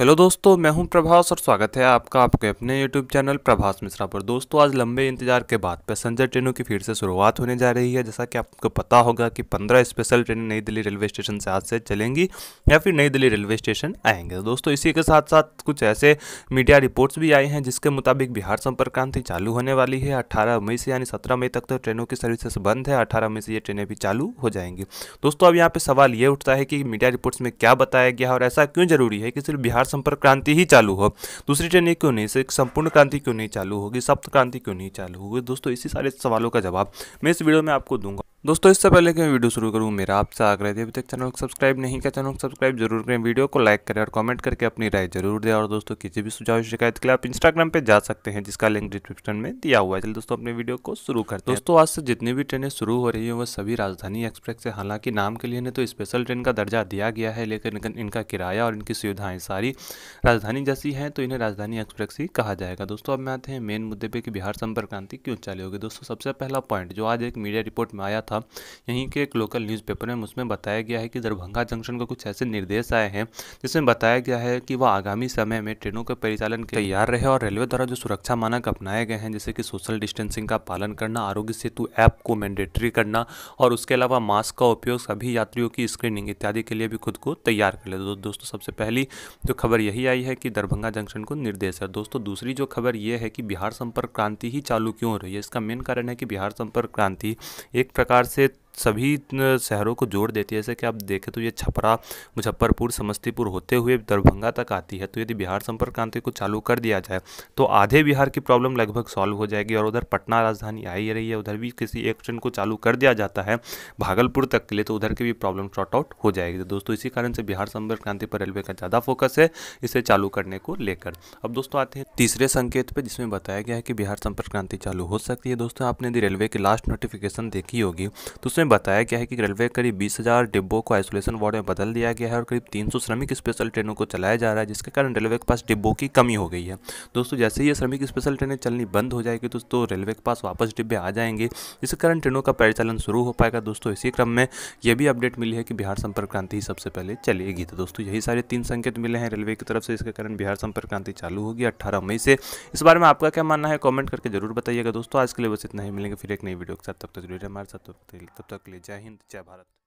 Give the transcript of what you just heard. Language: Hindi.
हेलो दोस्तों मैं हूं प्रभास और स्वागत है आपका आपके अपने यूट्यूब चैनल प्रभास मिश्रा पर दोस्तों आज लंबे इंतजार के बाद पैसेंजर ट्रेनों की फिर से शुरुआत होने जा रही है जैसा कि आपको पता होगा कि 15 स्पेशल ट्रेनें नई दिल्ली रेलवे स्टेशन से आज से चलेंगी या फिर नई दिल्ली रेलवे स्टेशन आएंगे तो दोस्तों इसी के साथ साथ कुछ ऐसे मीडिया रिपोर्ट्स भी आए हैं जिसके मुताबिक बिहार संपर्क क्रांति चालू होने वाली है अट्ठारह मई से यानी सत्रह मई तक तो ट्रेनों की सर्विसेस बंद है अट्ठारह मई से ये ट्रेनें भी चालू हो जाएंगी दोस्तों अब यहाँ पर सवाल ये उठता है कि मीडिया रिपोर्ट्स में क्या बताया गया और ऐसा क्यों जरूरी है कि सिर्फ बिहार संपर्क क्रांति ही चालू हो दूसरी ट्रेन क्यों नहीं से संपूर्ण क्रांति क्यों नहीं चालू होगी सप्त क्रांति क्यों नहीं चालू होगी दोस्तों इसी सारे सवालों का जवाब मैं इस वीडियो में आपको दूंगा दोस्तों इससे पहले कि मैं वीडियो शुरू करूँ मेरा आपसे आग्रह है अभी तक चैनल को सब्सक्राइब नहीं किया चैनल को सब्सक्राइब जरूर करें वीडियो को लाइक करें और कमेंट करके अपनी राय जरूर दें और दोस्तों किसी भी सुझाव शिकायत के लिए आप इंस्टाग्राम पे जा सकते हैं जिसका लिंक डिस्क्रिप्शन में दिया हुआ है चलिए दोस्तों अपने वीडियो को शुरू करते हैं दोस्तों आज से जितनी भी ट्रेनें शुरू हो रही हैं वह सभी राजधानी एक्सप्रेस से हालांकि नाम के लिए इन्हें तो स्पेशल ट्रेन का दर्जा दिया गया है लेकिन इनका किराया और इनकी सुविधाएँ सारी राजधानी जैसी हैं तो इन्हें राजधानी एक्सप्रेस ही कहा जाएगा दोस्तों अब मैं आते हैं मेन मुद्दे पर कि बिहार संपर्क क्रांति क्यों चाली होगी दोस्तों सबसे पहला पॉइंट जो आज एक मीडिया रिपोर्ट में आया था यहीं के एक लोकल न्यूज़पेपर में उसमें बताया गया है कि दरभंगा जंक्शन को कुछ ऐसे निर्देश आए हैं जिसमें बताया गया है कि वह आगामी समय में ट्रेनों के परिचालन के तैयार रहे और रेलवे द्वारा जो सुरक्षा मानक अपनाए गए हैं जैसे कि सोशल डिस्टेंसिंग का पालन करना आरोग्य सेतु ऐप को मैंडेटरी करना और उसके अलावा मास्क का उपयोग सभी यात्रियों की स्क्रीनिंग इत्यादि के लिए भी खुद को तैयार कर ले तो दोस्तों सबसे पहली जो खबर यही आई है कि दरभंगा जंक्शन को निर्देश है दोस्तों दूसरी जो खबर यह है कि बिहार संपर्क क्रांति ही चालू क्यों हो रही है इसका मेन कारण है कि बिहार संपर्क क्रांति एक प्रकार प्रकार से सभी शहरों को जोड़ देती है जैसे कि आप देखें तो ये छपरा मुजफ्फरपुर समस्तीपुर होते हुए दरभंगा तक आती है तो यदि बिहार संपर्क क्रांति को चालू कर दिया जाए तो आधे बिहार की प्रॉब्लम लगभग सॉल्व हो जाएगी और उधर पटना राजधानी आ ही रही है उधर भी किसी एक ट्रेन को चालू कर दिया जाता है भागलपुर तक के लिए तो उधर की भी प्रॉब्लम शॉर्ट आउट हो जाएगी तो दोस्तों इसी कारण से बिहार संपर्क क्रांति पर रेलवे का ज़्यादा फोकस है इसे चालू करने को लेकर अब दोस्तों आते हैं तीसरे संकेत पर जिसमें बताया गया है कि बिहार संपर्क क्रांति चालू हो सकती है दोस्तों आपने यदि रेलवे की लास्ट नोटिफिकेशन देखी होगी तो उसमें में बताया गया है कि रेलवे करीब बीस हज़ार डिब्बों को आइसोलेशन वार्ड में बदल दिया गया है और करीब 300 श्रमिक स्पेशल ट्रेनों को चलाया जा रहा है जिसके कारण रेलवे के पास डिब्बों की कमी हो गई है दोस्तों जैसे ही ये श्रमिक स्पेशल ट्रेनें चलनी बंद हो जाएगी तो दोस्तों तो रेलवे के पास वापस डिब्बे आ जाएंगे जिसके कारण ट्रेनों का परिचालन शुरू हो पाएगा दोस्तों इसी क्रम में यह भी अपडेट मिली है कि बिहार संपर्क क्रांति ही सबसे पहले चलेगी तो दोस्तों यही सारे तीन संकेत मिले हैं रेलवे की तरफ से इसके कारण बिहार संपर्क क्रांति चालू होगी अट्ठारह मई से इस बारे में आपका क्या मानना है कॉमेंट करके जरूर बताइएगा दोस्तों आज के लिए बस इतना ही मिलेंगे फिर एक नई वीडियो के साथ तब तक जुड़े हमारे साथ तब तक तक ले जय हिंद जय भारत